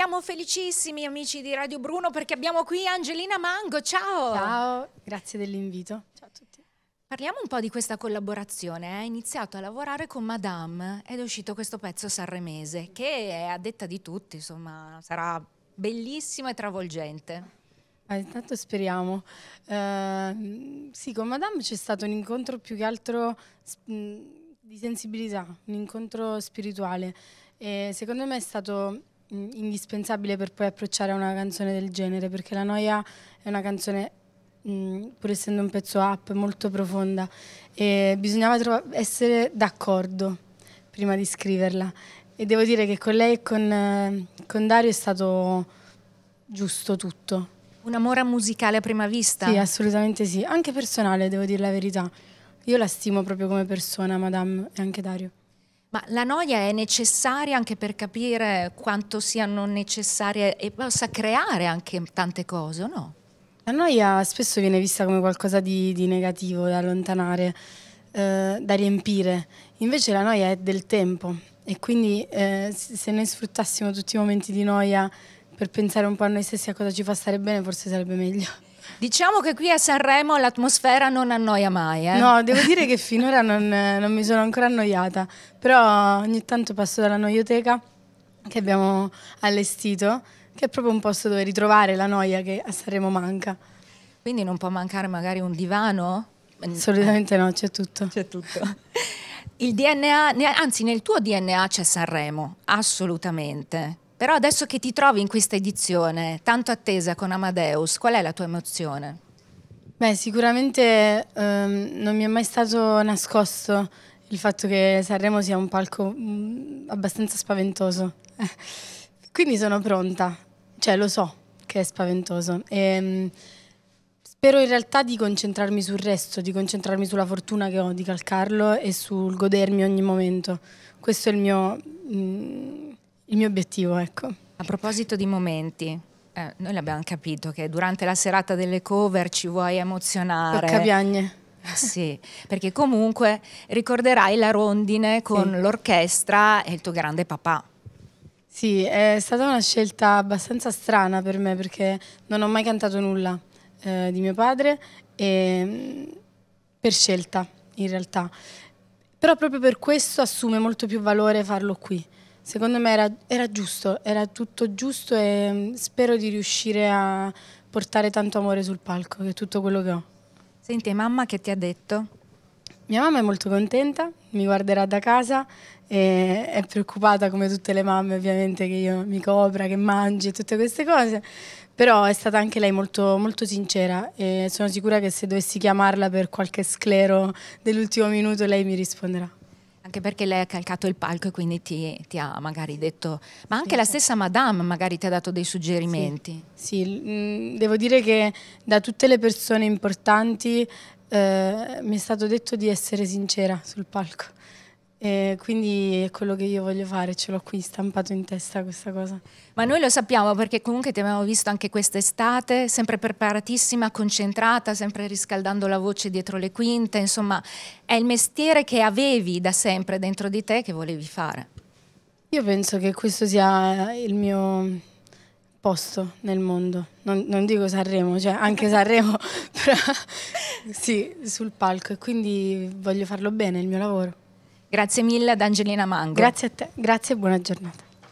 Siamo felicissimi amici di Radio Bruno perché abbiamo qui Angelina Mango, ciao! Ciao, grazie dell'invito. Ciao a tutti. Parliamo un po' di questa collaborazione, hai eh. iniziato a lavorare con Madame ed è uscito questo pezzo sanremese che è a detta di tutti, insomma, sarà bellissimo e travolgente. Ah, intanto speriamo. Uh, sì, con Madame c'è stato un incontro più che altro di sensibilità, un incontro spirituale e secondo me è stato indispensabile per poi approcciare a una canzone del genere, perché La Noia è una canzone, mh, pur essendo un pezzo up, molto profonda e bisognava essere d'accordo prima di scriverla. E devo dire che con lei e con, eh, con Dario è stato giusto tutto. Un amore musicale a prima vista? Sì, assolutamente sì. Anche personale, devo dire la verità. Io la stimo proprio come persona, Madame, e anche Dario. Ma la noia è necessaria anche per capire quanto siano necessarie e possa creare anche tante cose, no? La noia spesso viene vista come qualcosa di, di negativo, da allontanare, eh, da riempire. Invece la noia è del tempo e quindi eh, se noi sfruttassimo tutti i momenti di noia per pensare un po' a noi stessi a cosa ci fa stare bene, forse sarebbe meglio. Diciamo che qui a Sanremo l'atmosfera non annoia mai. Eh? No, devo dire che finora non, non, mi sono ancora annoiata, però ogni tanto passo dalla noioteca che abbiamo allestito, che è proprio un posto dove ritrovare la noia che a Sanremo manca. Quindi non può mancare magari un divano? Assolutamente no, c'è tutto. C'è tutto. Il DNA, anzi nel tuo DNA c'è Sanremo, assolutamente. Però adesso che ti trovi in questa edizione, tanto attesa con Amadeus, qual è la tua emozione? Beh, sicuramente ehm, non mi è mai stato nascosto il fatto che Sanremo sia un palco mh, mm, abbastanza spaventoso. Quindi sono pronta, cioè lo so che è spaventoso. E, ehm, mh, spero in realtà di concentrarmi sul resto, di concentrarmi sulla fortuna che ho di calcarlo e sul godermi ogni momento. Questo è il mio... Mh, mm, il mio obiettivo, ecco. A proposito di momenti, eh, noi l'abbiamo capito che durante la serata delle cover ci vuoi emozionare. Porca piagne. Eh, sì, perché comunque ricorderai la rondine con sì. l'orchestra e il tuo grande papà. Sì, è stata una scelta abbastanza strana per me perché non ho mai cantato nulla eh, di mio padre e, mm, per scelta in realtà. Però proprio per questo assume molto più valore farlo qui. Secondo me era, era giusto, era tutto giusto e mm, spero di riuscire a portare tanto amore sul palco, che è tutto quello che ho. Senti, mamma che ti ha detto? Mia mamma è molto contenta, mi guarderà da casa e è preoccupata come tutte le mamme ovviamente che io mi copra, che mangi e tutte queste cose, però è stata anche lei molto, molto sincera e sono sicura che se dovessi chiamarla per qualche sclero dell'ultimo minuto lei mi risponderà. Anche perché lei ha calcato il palco e quindi ti, ti ha magari detto, ma anche sì. la stessa Madame magari ti ha dato dei suggerimenti. Sì, sì. Mm, devo dire che da tutte le persone importanti eh, mi è stato detto di essere sincera sul palco. E quindi è quello che io voglio fare, ce l'ho qui stampato in testa questa cosa. Ma noi lo sappiamo perché comunque ti abbiamo visto anche quest'estate, sempre preparatissima, concentrata, sempre riscaldando la voce dietro le quinte, insomma è il mestiere che avevi da sempre dentro di te che volevi fare. Io penso che questo sia il mio posto nel mondo, non, non dico Sanremo, cioè anche Sanremo, però sì, sul palco e quindi voglio farlo bene, il mio lavoro. Grazie mille ad Angelina Mango. Grazie a te, grazie e buona giornata.